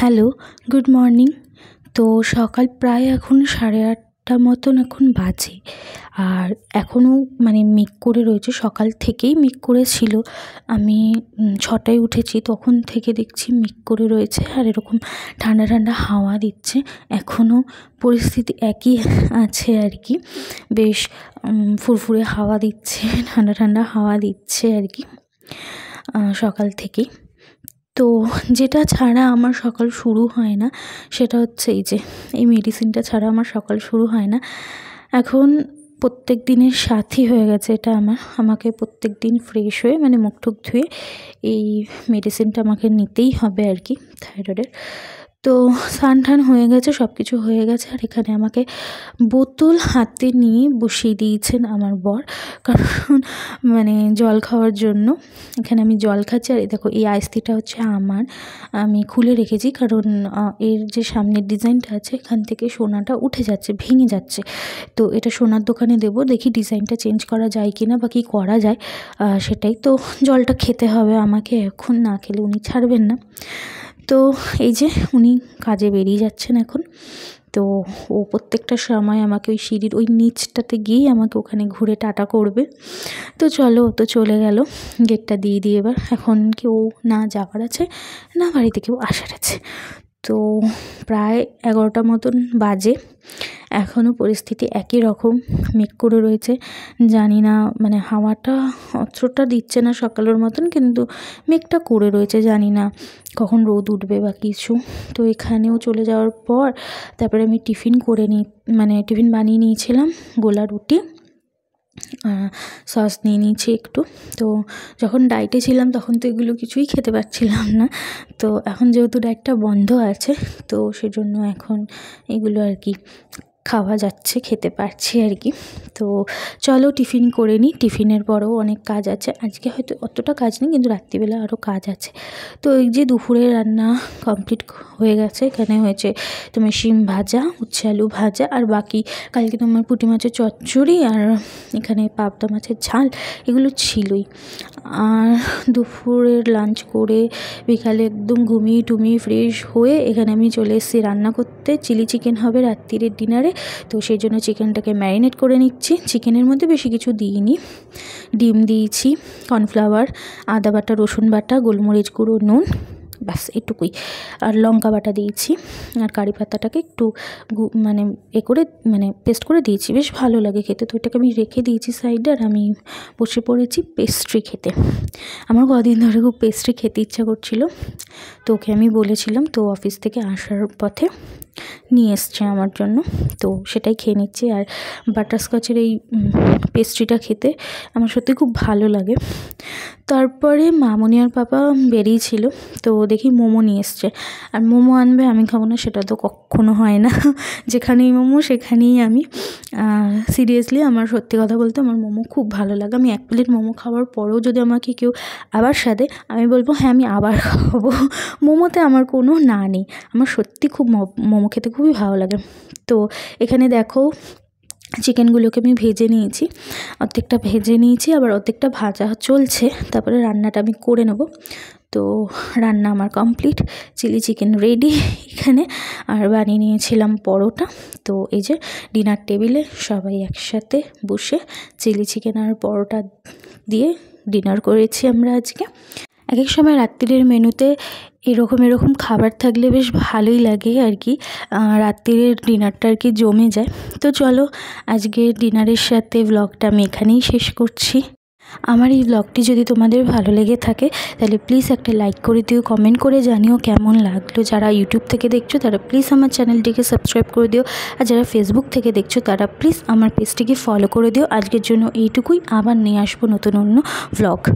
hello good morning তো সকাল প্রায় এখন সাড়ে আটটা মতন এখন বাজে আর এখনও মানে মেঘ করে রয়েছে সকাল থেকেই মেঘ করেছিল আমি ছটায় উঠেছি তখন থেকে দেখছি মেঘ করে রয়েছে আর এরকম ঠান্ডা ঠান্ডা হাওয়া দিচ্ছে এখনও পরিস্থিতি একই আছে আর কি বেশ ফুরফুরে হাওয়া দিচ্ছে ঠান্ডা ঠান্ডা হাওয়া দিচ্ছে আর কি সকাল থেকেই তো যেটা ছাড়া আমার সকাল শুরু হয় না সেটা হচ্ছে এই যে এই মেডিসিনটা ছাড়া আমার সকাল শুরু হয় না এখন প্রত্যেক দিনের সাথী হয়ে গেছে এটা আমার আমাকে প্রত্যেক দিন ফ্রেশ হয়ে মানে মুখ টুক ধুয়ে এই মেডিসিনটা আমাকে নিতেই হবে আর কি থাইরয়েডের তো স্নান টান হয়ে গেছে সব কিছু হয়ে গেছে আর এখানে আমাকে বোতল হাতে নিয়ে বসিয়ে দিয়েছেন আমার বর কারণ মানে জল খাওয়ার জন্য এখানে আমি জল খাচ্ছি আর দেখো এই আইসটিটা হচ্ছে আমার আমি খুলে রেখেছি কারণ এর যে সামনের ডিজাইনটা আছে এখান থেকে সোনাটা উঠে যাচ্ছে ভেঙে যাচ্ছে তো এটা সোনার দোকানে দেব দেখি ডিজাইনটা চেঞ্জ করা যায় কি না বা কী করা যায় সেটাই তো জলটা খেতে হবে আমাকে এখন না খেলে উনি ছাড়বেন না তো এই যে উনি কাজে বেরিয়ে যাচ্ছেন এখন তো ও প্রত্যেকটা সময় আমাকে ওই সিঁড়ির ওই নিচটাতে গিয়েই আমাকে ওখানে ঘুরে টাটা করবে তো চলো ও তো চলে গেল গেটটা দিয়ে দিয়ে এবার এখন কেউ না যাওয়ার আছে না বাড়িতে কেউ আসার আছে তো প্রায় এগারোটা মতন বাজে এখনও পরিস্থিতি একই রকম মেঘ করে রয়েছে জানি না মানে হাওয়াটা অস্ত্রটা দিচ্ছে না সকালের মতন কিন্তু মেঘটা করে রয়েছে জানি না কখন রোদ উঠবে বা কিছু তো এখানেও চলে যাওয়ার পর তারপরে আমি টিফিন করে নিই মানে টিফিন বানিয়ে নিয়েছিলাম গোলা রুটি সস নিয়ে নিয়েছি একটু তো যখন ডায়েটে ছিলাম তখন তো এগুলো কিছুই খেতে পারছিলাম না তো এখন যেহেতু ডায়েটটা বন্ধ আছে তো সেজন্য এখন এগুলো আর কি খাওয়া যাচ্ছে খেতে পারছি আর কি তো চলো টিফিন করে নিই টিফিনের পরেও অনেক কাজ আছে আজকে হয়তো অতটা কাজ নেই কিন্তু রাত্রিবেলা আরও কাজ আছে তো এই যে দুপুরে রান্না কমপ্লিট হয়ে গেছে এখানে হয়েছে তোমার শিম ভাজা উচ্ছে আলু ভাজা আর বাকি কালকে তোমার পুঁটি মাছের চচ্চড়ি আর এখানে পাবদা মাছের ঝাল এগুলো ছিলই আর দুপুরের লাঞ্চ করে বিকালে একদম ঘুমিয়ে টুমিয়ে ফ্রেশ হয়ে এখানে আমি চলে এসেছি রান্না করতে চিলি চিকেন হবে রাত্রির ডিনারে তো সেই জন্য চিকেনটাকে ম্যারিনেট করে নিচ্ছি চিকেনের মধ্যে বেশি কিছু দিইনি ডিম দিয়েছি কর্নফ্লাওয়ার আদা বাটা রসুন বাটা গোলমরিচ গুঁড়ো নুন ব্যাস এটুকুই আর লঙ্কা বাটা দিয়েছি আর কারি পাতাটাকে একটু মানে এ করে মানে পেস্ট করে দিয়েছি বেশ ভালো লাগে খেতে তো এটাকে আমি রেখে দিয়েছি সাইডে আর আমি বসে পড়েছি পেস্ট্রি খেতে আমার কদিন ধরে খুব পেস্ট্রি খেতে ইচ্ছা করছিল তো ওকে আমি বলেছিলাম তো অফিস থেকে আসার পথে নিয়ে এসছে আমার জন্য তো সেটাই খেয়ে নিচ্ছি আর বাটারস্কচের এই পেস্ট্রিটা খেতে আমার সত্যি খুব ভালো লাগে তারপরে মামনি আর পাপা বেরিয়েছিল তো ওদের দেখি মোমো নিয়ে এসছে আর মোমো আনবে আমি খাবো না সেটা তো কখনো হয় না যেখানেই মোমো সেখানেই আমি সিরিয়াসলি আমার সত্যি কথা বলতে আমার মোমো খুব ভালো লাগে আমি এক প্লেট মোমো খাওয়ার পরেও যদি আমাকে কেউ আবার সাথে আমি বলবো হ্যাঁ আমি আবার খাবো মোমোতে আমার কোনো না নেই আমার সত্যি খুব মোমো খেতে খুবই ভালো লাগে তো এখানে দেখো চিকেনগুলোকে আমি ভেজে নিয়েছি অর্ধেকটা ভেজে নিয়েছি আবার অর্ধেকটা ভাজা চলছে তারপরে রান্নাটা আমি করে নেব তো রান্না আমার কমপ্লিট চিলি চিকেন রেডি এখানে আর বানিয়ে নিয়েছিলাম পরোটা তো এই যে ডিনার টেবিলে সবাই একসাথে বসে চিলি চিকেন আর পরোটা দিয়ে ডিনার করেছি আমরা আজকে এক এক সময় রাত্রির মেনুতে এরকম এরকম খাবার থাকলে বেশ ভালোই লাগে আর কি রাত্রিরের ডিনারটা আর কি জমে যায় তো চলো আজকে ডিনারের সাথে ব্লগটা আমি এখানেই শেষ করছি আমার এই ব্লগটি যদি তোমাদের ভালো লেগে থাকে তাহলে প্লিজ একটা লাইক করে দিও কমেন্ট করে জানিও কেমন লাগলো যারা ইউটিউব থেকে দেখছো তারা প্লিজ আমার চ্যানেলটিকে সাবস্ক্রাইব করে দিও আর যারা ফেসবুক থেকে দেখছো তারা প্লিজ আমার পেজটিকে ফলো করে দিও আজকের জন্য এইটুকুই আবার নিয়ে আসবো নতুন অন্য ব্লগ